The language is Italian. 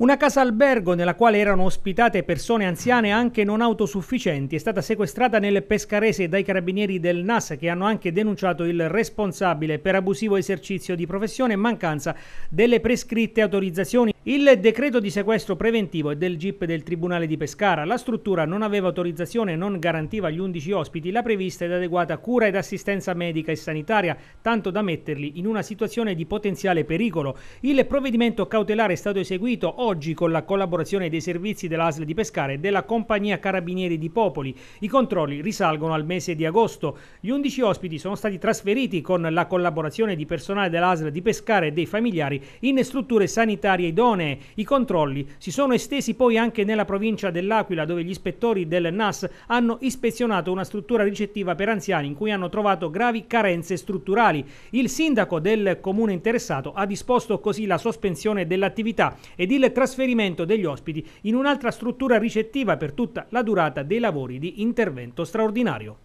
Una casa albergo nella quale erano ospitate persone anziane anche non autosufficienti è stata sequestrata nel Pescarese dai carabinieri del NAS che hanno anche denunciato il responsabile per abusivo esercizio di professione e mancanza delle prescritte autorizzazioni il decreto di sequestro preventivo è del GIP del Tribunale di Pescara. La struttura non aveva autorizzazione e non garantiva agli 11 ospiti la prevista ed adeguata cura ed assistenza medica e sanitaria, tanto da metterli in una situazione di potenziale pericolo. Il provvedimento cautelare è stato eseguito oggi con la collaborazione dei servizi dell'ASL di Pescara e della Compagnia Carabinieri di Popoli. I controlli risalgono al mese di agosto. Gli 11 ospiti sono stati trasferiti con la collaborazione di personale dell'ASL di Pescara e dei familiari in strutture sanitarie idonee Regione. I controlli si sono estesi poi anche nella provincia dell'Aquila dove gli ispettori del NAS hanno ispezionato una struttura ricettiva per anziani in cui hanno trovato gravi carenze strutturali. Il sindaco del comune interessato ha disposto così la sospensione dell'attività ed il trasferimento degli ospiti in un'altra struttura ricettiva per tutta la durata dei lavori di intervento straordinario.